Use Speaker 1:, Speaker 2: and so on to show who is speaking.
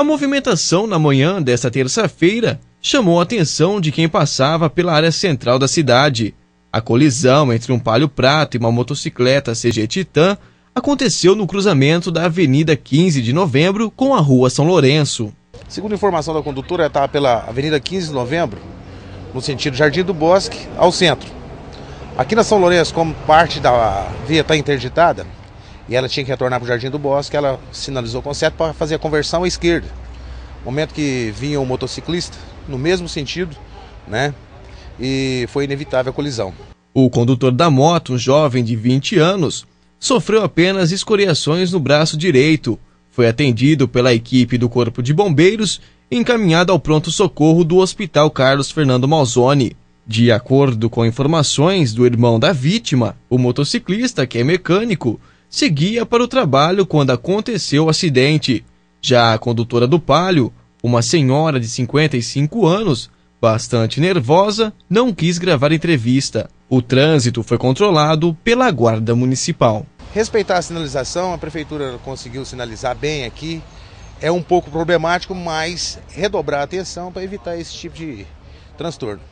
Speaker 1: A movimentação na manhã desta terça-feira chamou a atenção de quem passava pela área central da cidade. A colisão entre um palio prato e uma motocicleta CG Titan aconteceu no cruzamento da Avenida 15 de Novembro com a Rua São Lourenço.
Speaker 2: Segundo informação da condutora, ela tá estava pela Avenida 15 de Novembro, no sentido Jardim do Bosque, ao centro. Aqui na São Lourenço, como parte da via está interditada, e ela tinha que retornar para o Jardim do Bosque, ela sinalizou com o para fazer a conversão à esquerda. Momento que vinha um motociclista no mesmo sentido, né? E foi inevitável a colisão.
Speaker 1: O condutor da moto, um jovem de 20 anos, sofreu apenas escoriações no braço direito. Foi atendido pela equipe do Corpo de Bombeiros e encaminhado ao pronto-socorro do Hospital Carlos Fernando Malzone. De acordo com informações do irmão da vítima, o motociclista, que é mecânico, seguia para o trabalho quando aconteceu o acidente. Já a condutora do Palio, uma senhora de 55 anos, bastante nervosa, não quis gravar entrevista. O trânsito foi controlado pela Guarda Municipal.
Speaker 2: Respeitar a sinalização, a prefeitura conseguiu sinalizar bem aqui. É um pouco problemático, mas redobrar a atenção para evitar esse tipo de transtorno.